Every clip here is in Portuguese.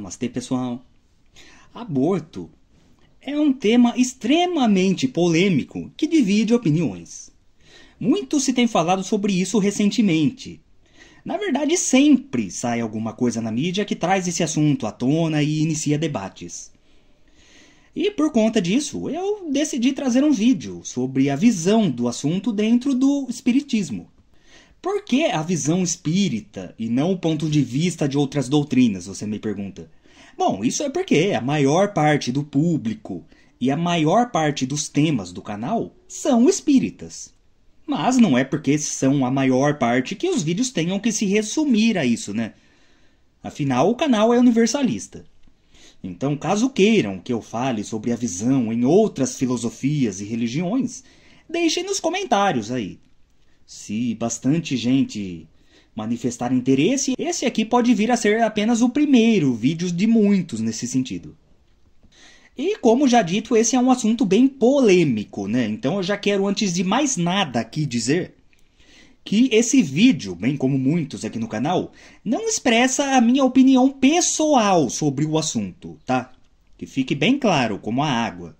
Namastê, pessoal. Aborto é um tema extremamente polêmico que divide opiniões. Muito se tem falado sobre isso recentemente. Na verdade, sempre sai alguma coisa na mídia que traz esse assunto à tona e inicia debates. E por conta disso, eu decidi trazer um vídeo sobre a visão do assunto dentro do Espiritismo. Por que a visão espírita e não o ponto de vista de outras doutrinas, você me pergunta? Bom, isso é porque a maior parte do público e a maior parte dos temas do canal são espíritas. Mas não é porque são a maior parte que os vídeos tenham que se resumir a isso, né? Afinal, o canal é universalista. Então, caso queiram que eu fale sobre a visão em outras filosofias e religiões, deixem nos comentários aí se bastante gente manifestar interesse, esse aqui pode vir a ser apenas o primeiro vídeo de muitos nesse sentido. E como já dito, esse é um assunto bem polêmico, né? Então eu já quero antes de mais nada aqui dizer que esse vídeo, bem como muitos aqui no canal, não expressa a minha opinião pessoal sobre o assunto, tá? Que fique bem claro, como a água.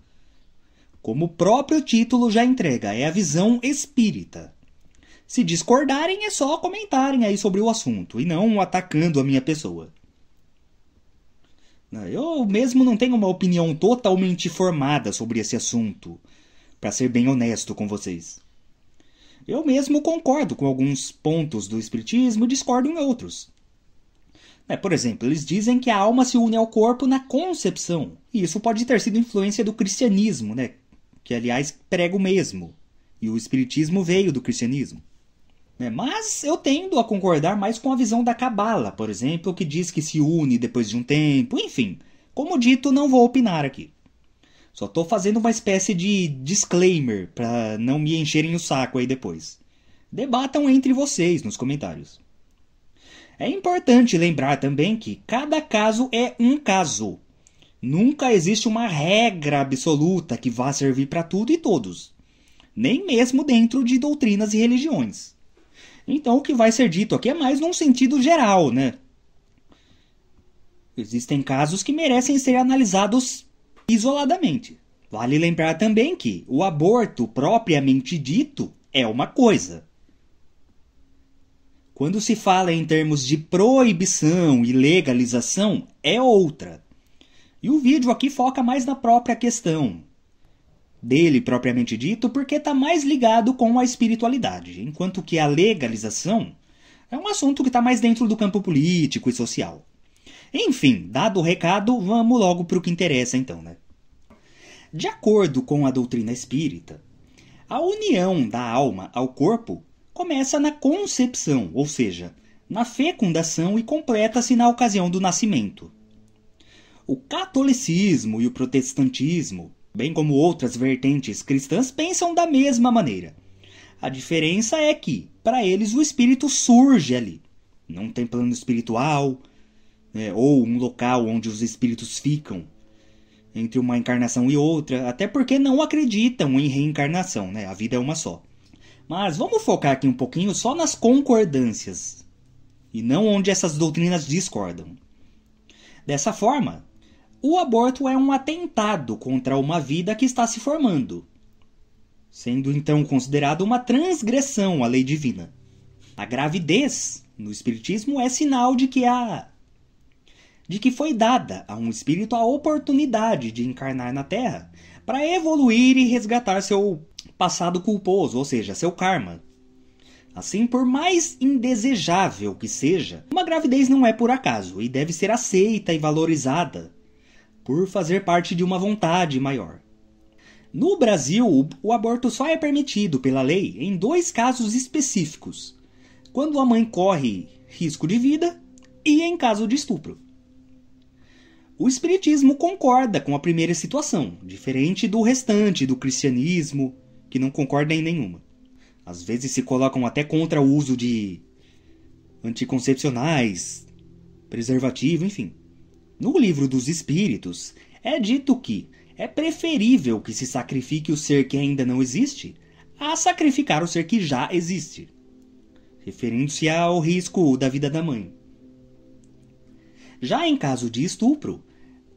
Como o próprio título já entrega, é a visão espírita. Se discordarem, é só comentarem aí sobre o assunto e não atacando a minha pessoa. Eu mesmo não tenho uma opinião totalmente formada sobre esse assunto, para ser bem honesto com vocês. Eu mesmo concordo com alguns pontos do Espiritismo e discordo em outros. É, por exemplo, eles dizem que a alma se une ao corpo na concepção, e isso pode ter sido influência do cristianismo, né? que aliás prega o mesmo, e o Espiritismo veio do cristianismo. Né? Mas eu tendo a concordar mais com a visão da Cabala, por exemplo, que diz que se une depois de um tempo, enfim. Como dito, não vou opinar aqui. Só estou fazendo uma espécie de disclaimer para não me encherem o saco aí depois. Debatam entre vocês nos comentários. É importante lembrar também que cada caso é um caso. Nunca existe uma regra absoluta que vá servir para tudo e todos, nem mesmo dentro de doutrinas e religiões. Então o que vai ser dito aqui é mais num sentido geral, né? Existem casos que merecem ser analisados isoladamente. Vale lembrar também que o aborto propriamente dito é uma coisa. Quando se fala em termos de proibição e legalização, é outra. E o vídeo aqui foca mais na própria questão, dele propriamente dito, porque está mais ligado com a espiritualidade, enquanto que a legalização é um assunto que está mais dentro do campo político e social. Enfim, dado o recado, vamos logo para o que interessa então, né? De acordo com a doutrina espírita, a união da alma ao corpo começa na concepção, ou seja, na fecundação e completa-se na ocasião do nascimento. O catolicismo e o protestantismo bem como outras vertentes cristãs, pensam da mesma maneira. A diferença é que, para eles, o espírito surge ali. Não tem plano espiritual, né, ou um local onde os espíritos ficam entre uma encarnação e outra, até porque não acreditam em reencarnação, né? A vida é uma só. Mas vamos focar aqui um pouquinho só nas concordâncias e não onde essas doutrinas discordam. Dessa forma, o aborto é um atentado contra uma vida que está se formando, sendo então considerado uma transgressão à lei divina. A gravidez, no espiritismo, é sinal de que a de que foi dada a um espírito a oportunidade de encarnar na Terra para evoluir e resgatar seu passado culposo, ou seja, seu karma. Assim, por mais indesejável que seja, uma gravidez não é por acaso e deve ser aceita e valorizada por fazer parte de uma vontade maior. No Brasil, o aborto só é permitido pela lei em dois casos específicos: quando a mãe corre risco de vida e em caso de estupro. O Espiritismo concorda com a primeira situação, diferente do restante do cristianismo, que não concorda em nenhuma. Às vezes se colocam até contra o uso de anticoncepcionais, preservativo, enfim. No livro dos Espíritos, é dito que é preferível que se sacrifique o ser que ainda não existe a sacrificar o ser que já existe, referindo-se ao risco da vida da mãe. Já em caso de estupro,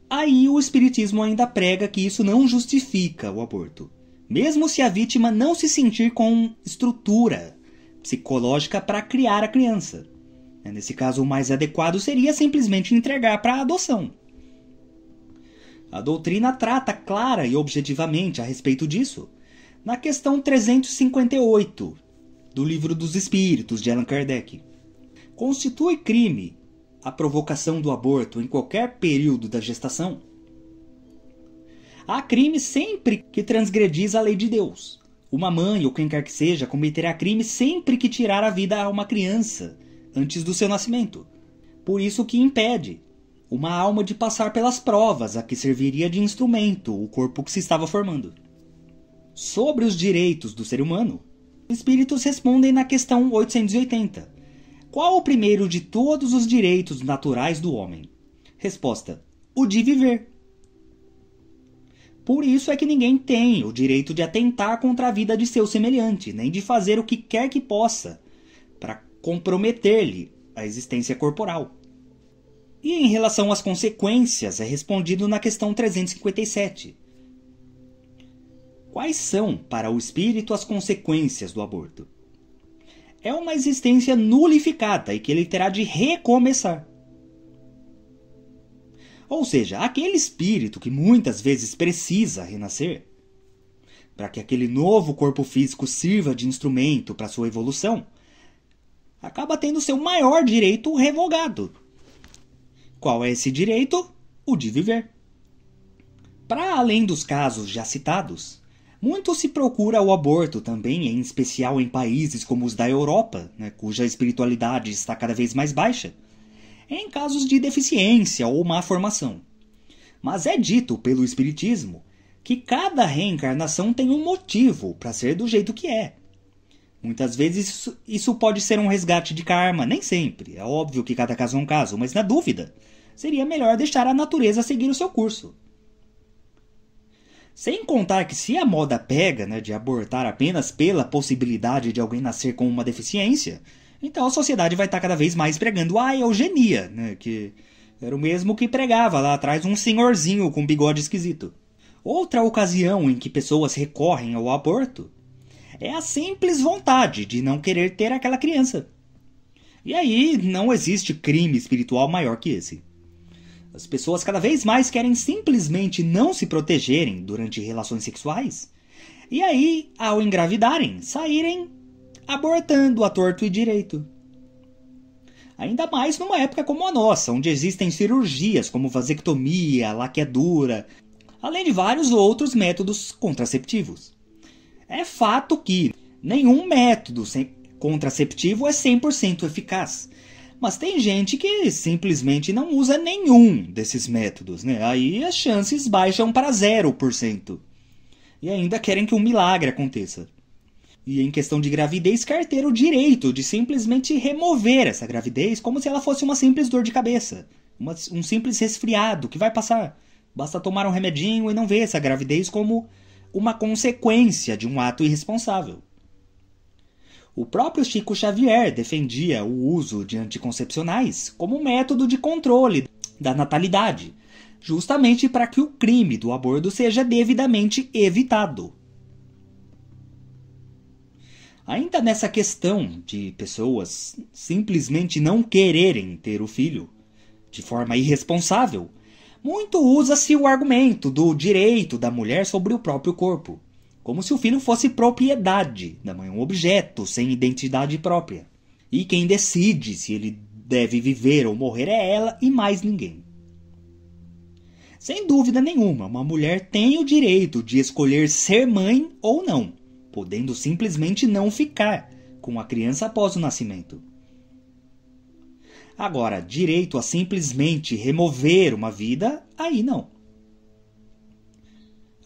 aí o Espiritismo ainda prega que isso não justifica o aborto, mesmo se a vítima não se sentir com estrutura psicológica para criar a criança. Né, nesse caso, o mais adequado seria simplesmente entregar para adoção. A doutrina trata clara e objetivamente a respeito disso na questão 358 do Livro dos Espíritos de Allan Kardec. Constitui crime a provocação do aborto em qualquer período da gestação? Há crime sempre que transgredis a lei de Deus. Uma mãe ou quem quer que seja cometerá crime sempre que tirar a vida a uma criança antes do seu nascimento. Por isso que impede uma alma de passar pelas provas a que serviria de instrumento o corpo que se estava formando. Sobre os direitos do ser humano, espíritos respondem na questão 880. Qual o primeiro de todos os direitos naturais do homem? Resposta: o de viver. Por isso é que ninguém tem o direito de atentar contra a vida de seu semelhante, nem de fazer o que quer que possa para comprometer-lhe a existência corporal. E em relação às consequências, é respondido na questão 357. Quais são, para o espírito, as consequências do aborto? É uma existência nulificada e que ele terá de recomeçar. Ou seja, aquele espírito que muitas vezes precisa renascer, para que aquele novo corpo físico sirva de instrumento para sua evolução, acaba tendo seu maior direito revogado. Qual é esse direito? O de viver. Para além dos casos já citados, muito se procura o aborto também, em especial em países como os da Europa, né, cuja espiritualidade está cada vez mais baixa, em casos de deficiência ou má formação. Mas é dito pelo Espiritismo que cada reencarnação tem um motivo para ser do jeito que é. Muitas vezes isso, isso pode ser um resgate de karma, nem sempre. É óbvio que cada caso é um caso, mas na dúvida, seria melhor deixar a natureza seguir o seu curso. Sem contar que se a moda pega, né, de abortar apenas pela possibilidade de alguém nascer com uma deficiência, então a sociedade vai estar cada vez mais pregando a eugenia, né, que era o mesmo que pregava lá atrás um senhorzinho com bigode esquisito. Outra ocasião em que pessoas recorrem ao aborto é a simples vontade de não querer ter aquela criança. E aí não existe crime espiritual maior que esse. As pessoas cada vez mais querem simplesmente não se protegerem durante relações sexuais. E aí, ao engravidarem, saírem abortando a torto e direito. Ainda mais numa época como a nossa, onde existem cirurgias como vasectomia, laqueadura, além de vários outros métodos contraceptivos. É fato que nenhum método contraceptivo é 100% eficaz. Mas tem gente que simplesmente não usa nenhum desses métodos, né? Aí as chances baixam para 0%. E ainda querem que um milagre aconteça. E em questão de gravidez, quer ter o direito de simplesmente remover essa gravidez como se ela fosse uma simples dor de cabeça, uma, um simples resfriado que vai passar. Basta tomar um remedinho e não ver essa gravidez como uma consequência de um ato irresponsável. O próprio Chico Xavier defendia o uso de anticoncepcionais como método de controle da natalidade, justamente para que o crime do aborto seja devidamente evitado. Ainda nessa questão de pessoas simplesmente não quererem ter o filho, de forma irresponsável, muito usa-se o argumento do direito da mulher sobre o próprio corpo, como se o filho fosse propriedade da mãe, um objeto sem identidade própria. E quem decide se ele deve viver ou morrer é ela e mais ninguém. Sem dúvida nenhuma, uma mulher tem o direito de escolher ser mãe ou não, podendo simplesmente não ficar com a criança após o nascimento. Agora, direito a simplesmente remover uma vida, aí não.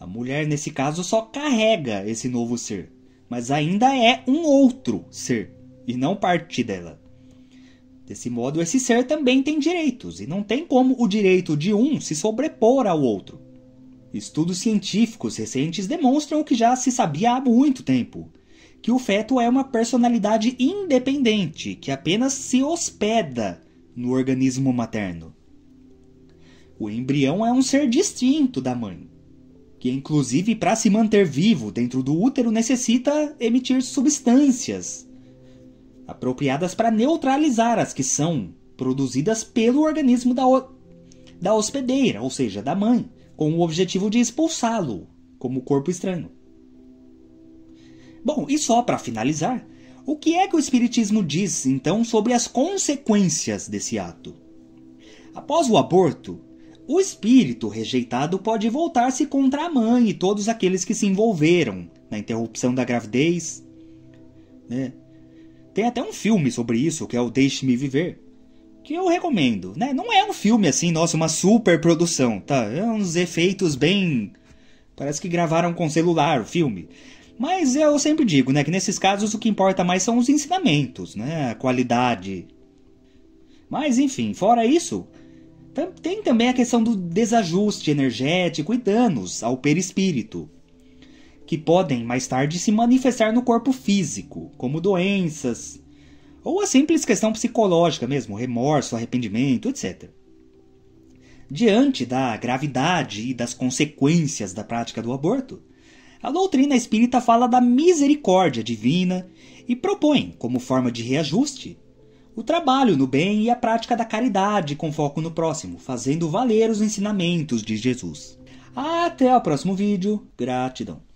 A mulher, nesse caso, só carrega esse novo ser, mas ainda é um outro ser e não parte dela. Desse modo, esse ser também tem direitos, e não tem como o direito de um se sobrepor ao outro. Estudos científicos recentes demonstram o que já se sabia há muito tempo: que o feto é uma personalidade independente que apenas se hospeda no organismo materno. O embrião é um ser distinto da mãe, que inclusive para se manter vivo dentro do útero necessita emitir substâncias apropriadas para neutralizar as que são produzidas pelo organismo da, da hospedeira, ou seja, da mãe, com o objetivo de expulsá-lo como corpo estranho. Bom, e só para finalizar, o que é que o Espiritismo diz então sobre as consequências desse ato? Após o aborto, o espírito rejeitado pode voltar-se contra a mãe e todos aqueles que se envolveram na interrupção da gravidez. Né? Tem até um filme sobre isso, que é o Deixe-me Viver, que eu recomendo. Né? Não é um filme assim, nossa, uma super produção, tá? É uns efeitos bem... Parece que gravaram com celular o filme. Mas eu sempre digo, né, que nesses casos o que importa mais são os ensinamentos, né, a qualidade. Mas enfim, fora isso, tem também a questão do desajuste energético e danos ao perispírito, que podem mais tarde se manifestar no corpo físico, como doenças, ou a simples questão psicológica mesmo, remorso, arrependimento, etc. Diante da gravidade e das consequências da prática do aborto, a doutrina espírita fala da misericórdia divina e propõe, como forma de reajuste, o trabalho no bem e a prática da caridade com foco no próximo, fazendo valer os ensinamentos de Jesus. Até o próximo vídeo. Gratidão.